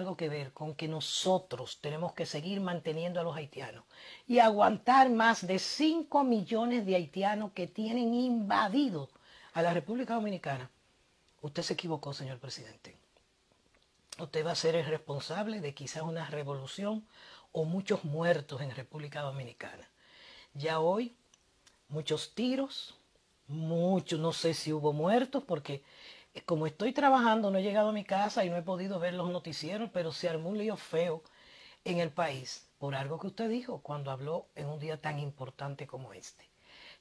algo que ver con que nosotros tenemos que seguir manteniendo a los haitianos y aguantar más de 5 millones de haitianos que tienen invadido a la República Dominicana. Usted se equivocó, señor presidente. Usted va a ser el responsable de quizás una revolución o muchos muertos en República Dominicana. Ya hoy, muchos tiros, muchos, no sé si hubo muertos, porque como estoy trabajando, no he llegado a mi casa y no he podido ver los noticieros, pero se armó un lío feo en el país por algo que usted dijo cuando habló en un día tan importante como este.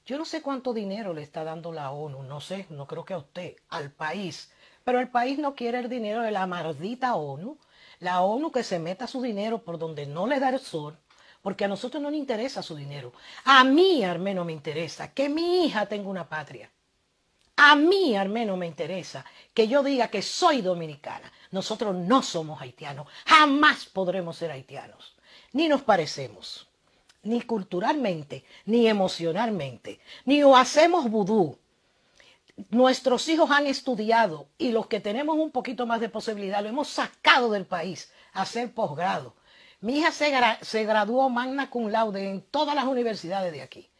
Yo no sé cuánto dinero le está dando la ONU, no sé, no creo que a usted, al país, pero el país no quiere el dinero de la maldita ONU, la ONU que se meta su dinero por donde no le da el sol, porque a nosotros no nos interesa su dinero. A mí al menos me interesa que mi hija tenga una patria a mí al menos me interesa que yo diga que soy dominicana. Nosotros no somos haitianos. Jamás podremos ser haitianos. Ni nos parecemos. Ni culturalmente, ni emocionalmente. Ni o hacemos vudú. Nuestros hijos han estudiado y los que tenemos un poquito más de posibilidad lo hemos sacado del país a hacer posgrado. Mi hija se, se graduó magna cum laude en todas las universidades de aquí.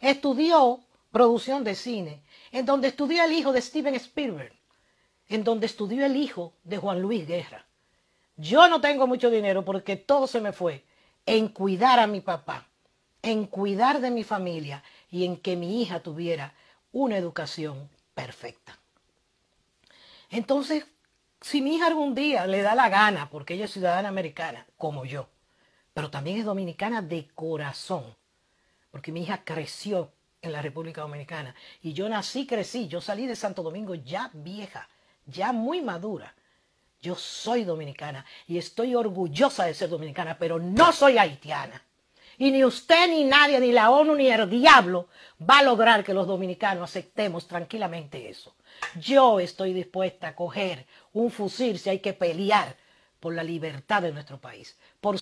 Estudió producción de cine, en donde estudió el hijo de Steven Spielberg, en donde estudió el hijo de Juan Luis Guerra. Yo no tengo mucho dinero porque todo se me fue en cuidar a mi papá, en cuidar de mi familia y en que mi hija tuviera una educación perfecta. Entonces, si mi hija algún día le da la gana, porque ella es ciudadana americana, como yo, pero también es dominicana de corazón, porque mi hija creció en la República Dominicana. Y yo nací, crecí, yo salí de Santo Domingo ya vieja, ya muy madura. Yo soy dominicana y estoy orgullosa de ser dominicana, pero no soy haitiana. Y ni usted, ni nadie, ni la ONU, ni el diablo va a lograr que los dominicanos aceptemos tranquilamente eso. Yo estoy dispuesta a coger un fusil si hay que pelear por la libertad de nuestro país. Por